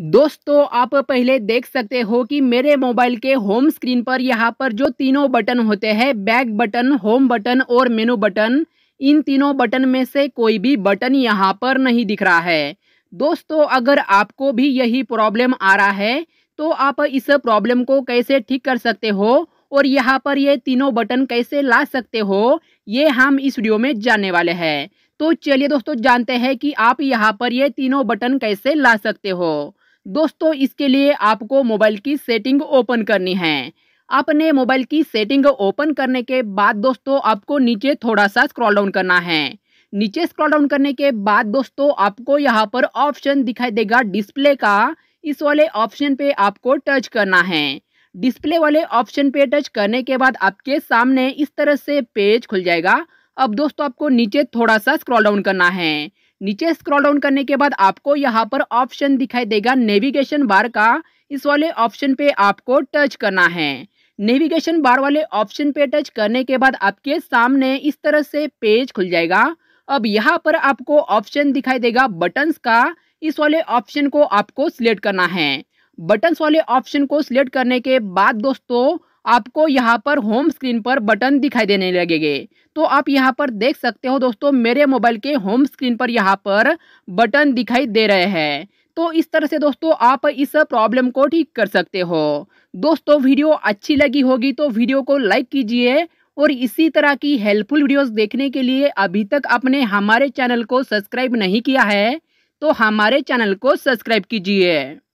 दोस्तों आप पहले देख सकते हो कि मेरे मोबाइल के होम स्क्रीन पर यहाँ पर जो तीनों बटन होते हैं बैक बटन होम बटन और मेनू बटन इन तीनों बटन में से कोई भी बटन यहाँ पर नहीं दिख रहा है दोस्तों अगर आपको भी यही प्रॉब्लम आ रहा है तो आप इस प्रॉब्लम को कैसे ठीक कर सकते हो और यहाँ पर ये तीनों बटन कैसे ला सकते हो ये हम इस वीडियो में जानने वाले हैं तो चलिए दोस्तों जानते हैं कि आप यहाँ पर ये तीनों बटन कैसे ला सकते हो दोस्तों इसके लिए आपको मोबाइल की सेटिंग ओपन करनी है अपने मोबाइल की सेटिंग ओपन करने के बाद दोस्तों आपको नीचे थोड़ा सा स्क्रॉल डाउन करना है नीचे स्क्रॉल डाउन करने के बाद दोस्तों आपको यहाँ पर ऑप्शन दिखाई देगा डिस्प्ले का इस वाले ऑप्शन पे आपको टच करना है डिस्प्ले वाले ऑप्शन पे टच करने के बाद आपके सामने इस तरह से पेज खुल जाएगा अब दोस्तों आपको नीचे थोड़ा सा स्क्रॉल डाउन करना है नीचे स्क्रॉल डाउन करने के बाद आपको यहाँ पर ऑप्शन दिखाई देगा नेविगेशन बार का इस वाले ऑप्शन पे आपको टच करना है नेविगेशन बार वाले ऑप्शन पे टच करने के बाद आपके सामने इस तरह से पेज खुल जाएगा अब यहाँ पर आपको ऑप्शन दिखाई देगा बटन्स का इस वाले ऑप्शन को आपको सिलेक्ट करना है बटन्स वाले ऑप्शन को सिलेक्ट करने के बाद दोस्तों आपको यहाँ पर होम स्क्रीन पर बटन दिखाई देने लगेंगे तो आप यहाँ पर देख सकते हो दोस्तों मेरे मोबाइल के होम स्क्रीन पर यहाँ पर बटन दिखाई दे रहे हैं तो इस तरह से दोस्तों आप इस प्रॉब्लम को ठीक कर सकते हो दोस्तों वीडियो अच्छी लगी होगी तो वीडियो को लाइक कीजिए और इसी तरह की हेल्पफुल वीडियोस देखने के लिए अभी तक आपने हमारे चैनल को सब्सक्राइब नहीं किया है तो हमारे चैनल को सब्सक्राइब कीजिए